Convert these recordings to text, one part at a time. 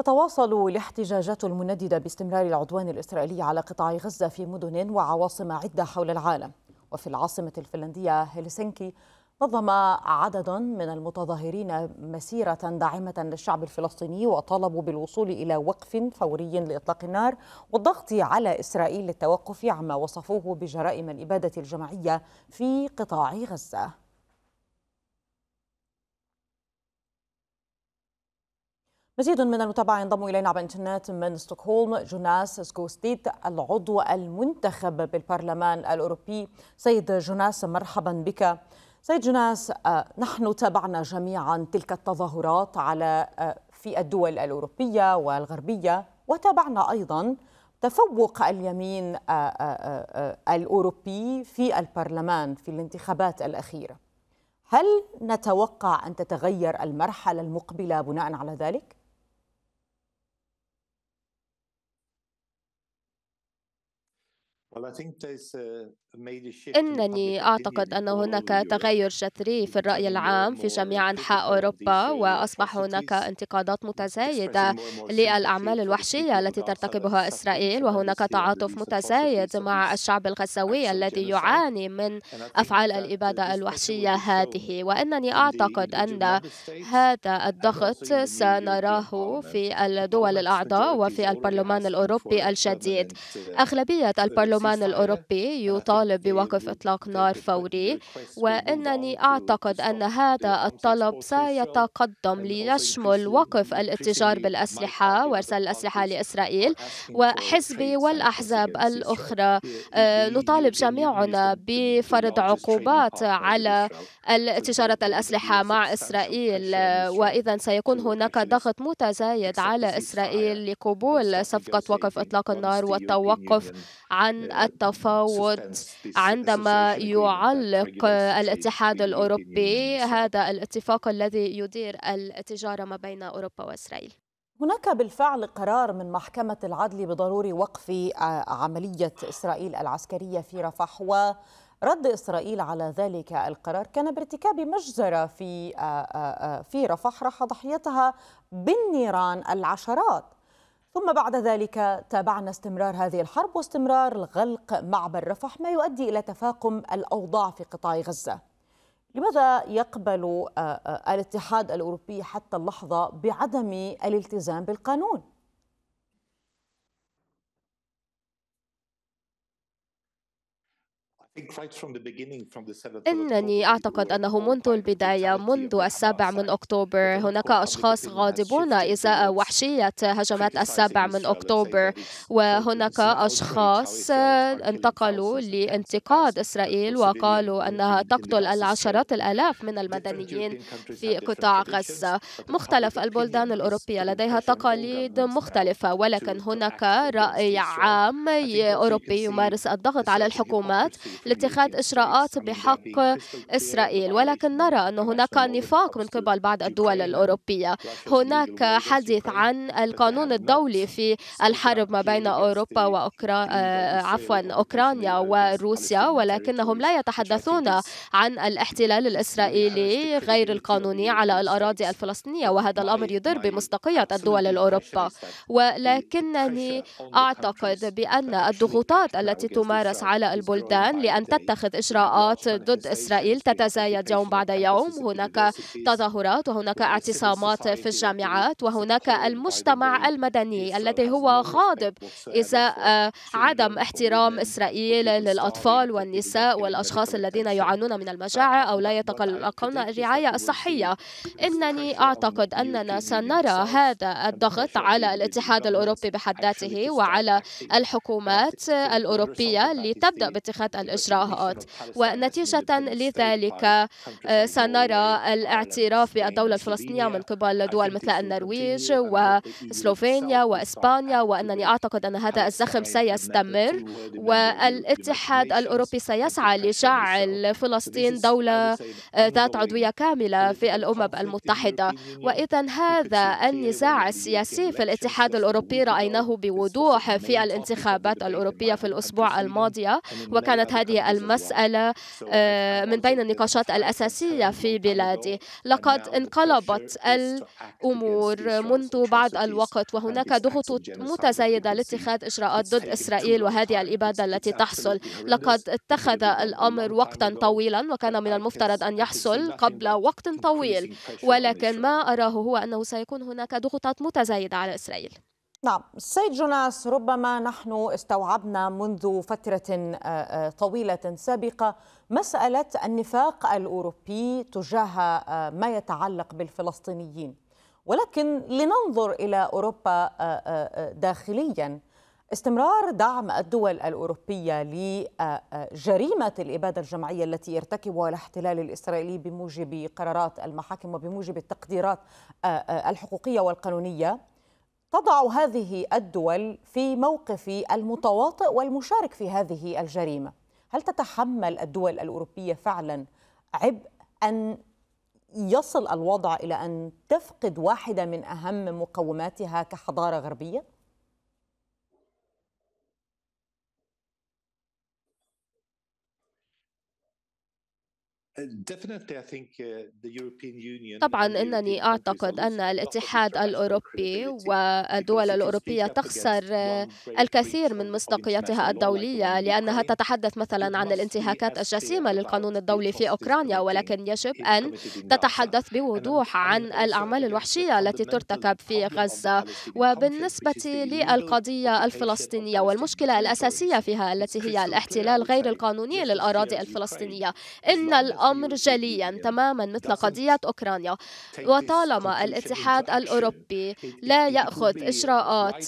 تتواصل الاحتجاجات المنددة باستمرار العدوان الإسرائيلي على قطاع غزة في مدن وعواصم عدة حول العالم وفي العاصمة الفنلندية هلسنكي نظم عدد من المتظاهرين مسيرة داعمة للشعب الفلسطيني وطالبوا بالوصول إلى وقف فوري لإطلاق النار والضغط على إسرائيل للتوقف عما وصفوه بجرائم الإبادة الجماعية في قطاع غزة مزيد من المتابعة ينضم إلينا عبر الإنترنت من ستوكهولم جوناس سكوستيت العضو المنتخب بالبرلمان الأوروبي سيد جوناس مرحبا بك سيد جوناس آه، نحن تابعنا جميعا تلك التظاهرات على آه، في الدول الأوروبية والغربية وتابعنا أيضا تفوق اليمين آه، الأوروبي في البرلمان في الانتخابات الأخيرة هل نتوقع أن تتغير المرحلة المقبلة بناء على ذلك؟ إنني أعتقد أن هناك تغير جذري في الرأي العام في جميع أنحاء أوروبا وأصبح هناك انتقادات متزايدة للأعمال الوحشية التي ترتكبها إسرائيل وهناك تعاطف متزايد مع الشعب الغزاوي الذي يعاني من أفعال الإبادة الوحشية هذه وإنني أعتقد أن هذا الضغط سنراه في الدول الأعضاء وفي البرلمان الأوروبي الجديد uh, أغلبية البرلمان البرلمان الأوروبي يطالب بوقف إطلاق نار فوري وإنني أعتقد أن هذا الطلب سيتقدم ليشمل وقف الاتجار بالأسلحة وإرسال الأسلحة لإسرائيل وحزبي والأحزاب الأخرى آه، نطالب جميعنا بفرض عقوبات على تجارة الأسلحة مع إسرائيل آه، وإذا سيكون هناك ضغط متزايد على إسرائيل لقبول صفقة وقف إطلاق النار والتوقف عن التفاوض عندما يعلق الاتحاد الأوروبي هذا الاتفاق الذي يدير التجارة ما بين أوروبا وإسرائيل هناك بالفعل قرار من محكمة العدل بضروري وقف آه، عملية إسرائيل العسكرية في رفح و رد إسرائيل على ذلك القرار كان بارتكاب مجزرة في آه، آه، في رفح راح ضحيتها بالنيران العشرات ثم بعد ذلك تابعنا استمرار هذه الحرب واستمرار غلق معبر رفح ما يؤدي إلى تفاقم الأوضاع في قطاع غزة لماذا يقبل آه، آه، الاتحاد الأوروبي حتى اللحظة بعدم الالتزام بالقانون؟ إنني أعتقد أنه منذ البداية منذ السابع من أكتوبر هناك أشخاص غاضبون إزاء وحشية هجمات السابع من أكتوبر وهناك أشخاص انتقلوا لانتقاد إسرائيل وقالوا أنها تقتل العشرات الآلاف من المدنيين في قطاع غزة مختلف البلدان الأوروبية لديها تقاليد مختلفة ولكن هناك رأي عام أوروبي يمارس الضغط على الحكومات لاتخاذ إجراءات بحق إسرائيل ولكن نرى أن هناك نفاق من قبل بعض الدول الأوروبية هناك حديث عن القانون الدولي في الحرب ما بين أوروبا وأوكرا... آه، عفوا أوكرانيا وروسيا ولكنهم لا يتحدثون عن الاحتلال الإسرائيلي غير القانوني على الأراضي الفلسطينية وهذا الأمر يضر بمصداقية الدول الأوروبا ولكنني أعتقد بأن الضغوطات التي تمارس على البلدان لأن أن تتخذ إجراءات ضد إسرائيل تتزايد يوم بعد يوم هناك تظاهرات وهناك اعتصامات في الجامعات وهناك المجتمع المدني الذي هو غاضب إزاء آه، عدم احترام إسرائيل للأطفال والنساء والأشخاص الذين يعانون من المجاعة أو لا يتلقون الرعاية الصحية إنني أعتقد أننا سنرى هذا الضغط على الاتحاد الأوروبي بحد ذاته وعلى الحكومات الأوروبية لتبدأ باتخاذ الإجراءات الإجراءات ونتيجة لذلك آه، سنرى الاعتراف بالدولة الفلسطينية من قبل دول مثل النرويج وسلوفينيا وإسبانيا وأنني أعتقد أن هذا الزخم سيستمر والاتحاد الأوروبي سيسعى لجعل فلسطين دولة آه، ذات عضوية كاملة في الأمم المتحدة وإذا هذا النزاع السياسي في الاتحاد الأوروبي رأيناه بوضوح في الانتخابات الأوروبية في الأسبوع الماضية وكانت هذه هذه المسألة آه، من بين النقاشات الأساسية في بلادي لقد انقلبت الأمور منذ بعض الوقت وهناك ضغوط متزايدة لاتخاذ إجراءات ضد إسرائيل وهذه الإبادة التي تحصل لقد اتخذ الأمر وقتا طويلا وكان من المفترض أن يحصل قبل وقت طويل ولكن ما أراه هو أنه سيكون هناك ضغوطات متزايدة على إسرائيل نعم سيد جوناس ربما نحن استوعبنا منذ فترة آه، آه، طويلة سابقة مسألة النفاق الأوروبي تجاه آه، ما يتعلق بالفلسطينيين ولكن لننظر إلى أوروبا داخليا استمرار دعم الدول الأوروبية لجريمة الإبادة الجماعية التي يرتكبها الاحتلال الإسرائيلي بموجب قرارات المحاكم وبموجب التقديرات الحقوقية والقانونية تضع هذه الدول في موقف المتواطئ والمشارك في هذه الجريمه هل تتحمل الدول الاوروبيه فعلا عبء ان يصل الوضع الى ان تفقد واحده من اهم مقوماتها كحضاره غربيه Uh, طبعا انني اعتقد ان الاتحاد الاوروبي والدول الاوروبيه تخسر الكثير من مصداقيتها الدوليه لانها تتحدث مثلا عن الانتهاكات الجسيمه للقانون الدولي في اوكرانيا ولكن يجب ان تتحدث بوضوح عن الاعمال الوحشيه التي ترتكب في غزه وبالنسبه للقضيه الفلسطينيه والمشكله الاساسيه فيها التي هي الاحتلال غير القانوني للاراضي الفلسطينيه ان امر جليا تماما مثل قضية أوكرانيا وطالما الاتحاد الأوروبي لا يأخذ إجراءات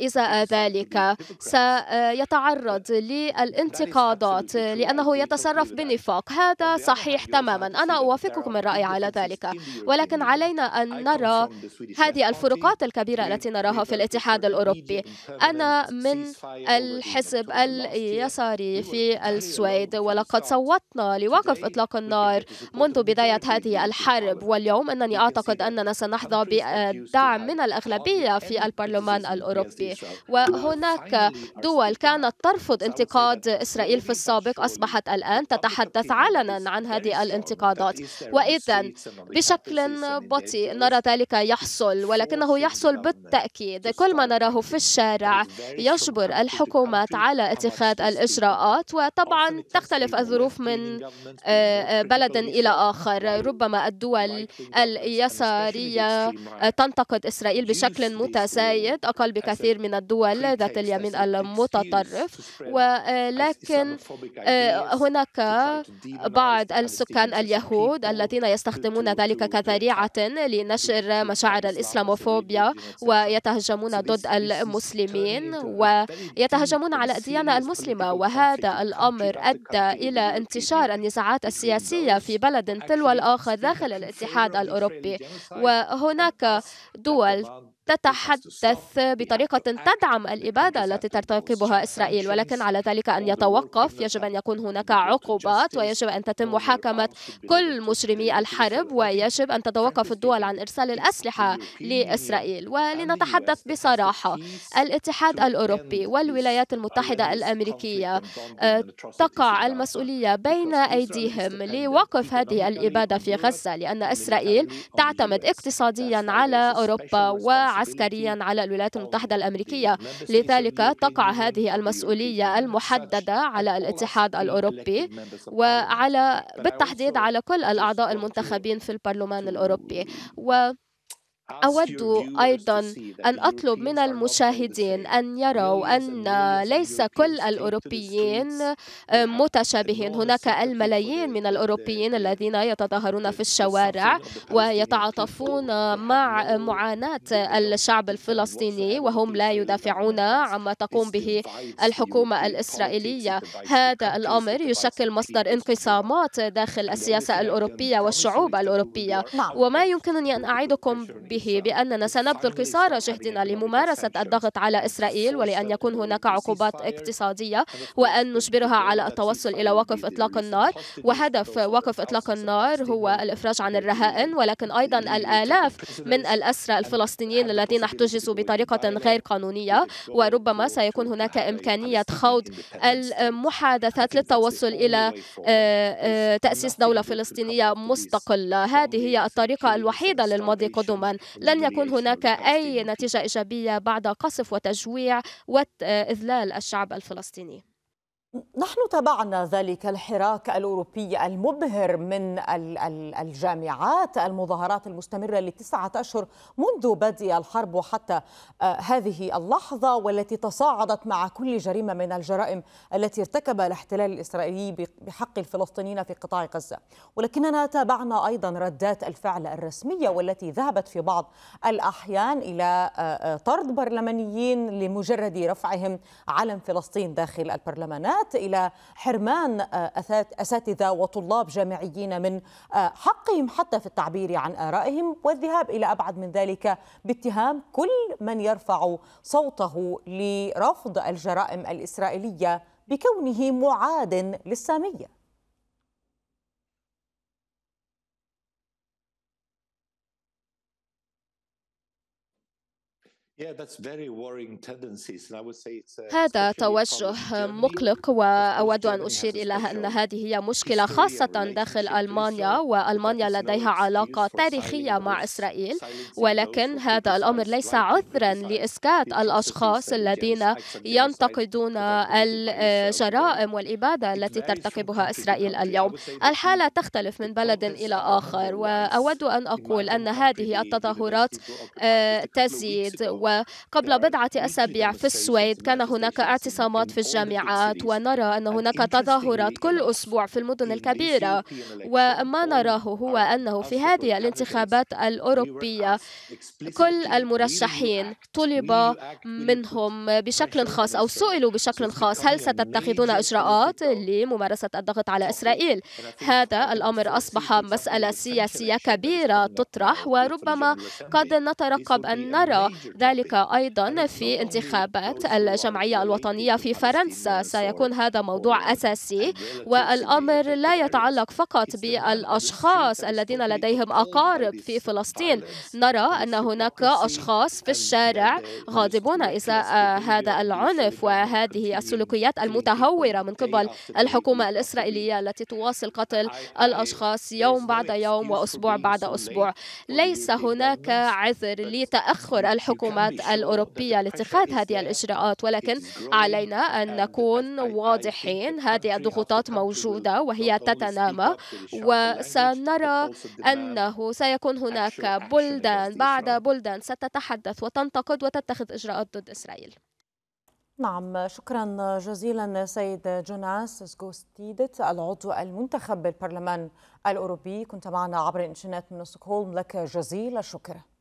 إذا ذلك سيتعرض للانتقادات لأنه يتصرف بنفاق هذا صحيح تماما أنا أوافقكم الرأي على ذلك ولكن علينا أن نرى هذه الفروقات الكبيرة التي نراها في الاتحاد الأوروبي أنا من الحزب اليساري في السويد ولقد صوتنا لوقف إطلاق النار منذ بداية هذه الحرب واليوم أنني أعتقد أننا سنحظى بدعم من الأغلبية في البرلمان الأوروبي وهناك دول كانت ترفض انتقاد إسرائيل في السابق أصبحت الآن تتحدث علنا عن هذه الانتقادات وإذا بشكل بطيء نرى ذلك يحصل ولكنه يحصل بالتأكيد كل ما نراه في الشارع يجبر الحكومات على اتخاذ الإجراءات وطبعا تختلف الظروف من آه، بلد إلى آخر ربما الدول اليسارية تنتقد إسرائيل بشكل متزايد أقل بكثير من الدول ذات اليمين المتطرف ولكن آه، آه، هناك بعض السكان اليهود الذين يستخدمون ذلك كذريعة لنشر مشاعر الإسلاموفوبيا ويتهجمون ضد المسلمين ويتهجمون على الديانة المسلمة وهذا الأمر أدى إلى انتشار النزاعات السياسية السياسية في بلد تلو الآخر داخل الاتحاد الأوروبي وهناك دول تتحدث بطريقة تدعم الإبادة التي ترتكبها إسرائيل ولكن على ذلك أن يتوقف يجب أن يكون هناك عقوبات ويجب أن تتم محاكمة كل مجرمي الحرب ويجب أن تتوقف الدول عن إرسال الأسلحة لإسرائيل ولنتحدث بصراحة الاتحاد الأوروبي والولايات المتحدة الأمريكية آه، تقع المسؤولية بين أيديهم لوقف هذه الإبادة في غزة لأن إسرائيل تعتمد اقتصاديا على أوروبا وعلى عسكريا على الولايات المتحدة الأمريكية لذلك تقع هذه المسؤولية المحددة على الاتحاد الأوروبي وعلى بالتحديد على كل الأعضاء المنتخبين في البرلمان الأوروبي و أود أيضا أن أطلب من المشاهدين أن يروا أن ليس كل الأوروبيين آه، متشابهين هناك الملايين من الأوروبيين الذين يتظاهرون في الشوارع ويتعاطفون مع معاناة الشعب الفلسطيني وهم لا يدافعون عما تقوم به الحكومة الإسرائيلية هذا الأمر يشكل مصدر انقسامات داخل السياسة الأوروبية والشعوب الأوروبية نعم. وما يمكنني أن أعيدكم ب به بأننا سنبذل قصارى جهدنا لممارسة الضغط على إسرائيل ولأن يكون هناك عقوبات اقتصادية وأن نجبرها على التوصل إلى وقف إطلاق النار وهدف وقف إطلاق النار هو الإفراج عن الرهائن ولكن أيضا الآلاف من الأسرى الفلسطينيين الذين احتجزوا بطريقة غير قانونية وربما سيكون هناك إمكانية خوض المحادثات للتوصل إلى آه، آه، تأسيس دولة فلسطينية مستقلة هذه هي الطريقة الوحيدة للمضي قدما لن يكون هناك أي نتيجة إيجابية بعد قصف وتجويع وإذلال آه، الشعب الفلسطيني نحن تابعنا ذلك الحراك الأوروبي المبهر من الجامعات المظاهرات المستمرة لتسعة أشهر منذ بدء الحرب وحتى آه، هذه اللحظة والتي تصاعدت مع كل جريمة من الجرائم التي ارتكب الاحتلال الإسرائيلي بحق الفلسطينيين في قطاع غزة ولكننا تابعنا أيضا ردات الفعل الرسمية والتي ذهبت في بعض الأحيان إلى آه، آه، طرد برلمانيين لمجرد رفعهم علم فلسطين داخل البرلمانات الولايات إلى حرمان آه، أساتذة وطلاب جامعيين من آه، حقهم حتى في التعبير عن آرائهم والذهاب إلى أبعد من ذلك باتهام كل من يرفع صوته لرفض الجرائم الإسرائيلية بكونه معاد للسامية Uh, هذا توجه مقلق وأود أن أشير إلى أن هذه هي مشكلة خاصة داخل ألمانيا وألمانيا لديها علاقة تاريخية مع إسرائيل ولكن هذا الأمر ليس عذرا لإسكات الأشخاص الذين ينتقدون الجرائم والإبادة التي ترتكبها إسرائيل اليوم الحالة تختلف من بلد إلى آخر وأود أن أقول أن هذه التظاهرات آه، تزيد وقبل بضعة أسابيع في السويد كان هناك اعتصامات في الجامعات ونرى أن هناك تظاهرات كل أسبوع في المدن الكبيرة وما نراه هو أنه في هذه الانتخابات الأوروبية كل المرشحين طلب منهم بشكل خاص أو سئلوا بشكل خاص هل ستتخذون إجراءات لممارسة الضغط على إسرائيل هذا الأمر أصبح مسألة سياسية كبيرة تطرح وربما قد نترقب أن نرى ذلك وذلك أيضا في انتخابات الجمعية الوطنية في فرنسا سيكون هذا موضوع أساسي والأمر لا يتعلق فقط بالأشخاص الذين لديهم أقارب في فلسطين نرى أن هناك أشخاص في الشارع غاضبون إزاء هذا العنف وهذه السلوكيات المتهورة من قبل الحكومة الإسرائيلية التي تواصل قتل الأشخاص يوم بعد يوم وأسبوع بعد أسبوع ليس هناك عذر لتأخر الحكومة القرارات الأوروبية لاتخاذ هذه الإجراءات ولكن علينا أن نكون واضحين هذه الضغوطات موجودة وهي تتنامى وسنرى أنه سيكون هناك بلدان بعد بلدان ستتحدث وتنتقد وتتخذ إجراءات ضد إسرائيل نعم شكرا جزيلا سيد جوناس سكوستيدت العضو المنتخب بالبرلمان الأوروبي كنت معنا عبر إنشانات من ستوكهولم لك جزيل الشكر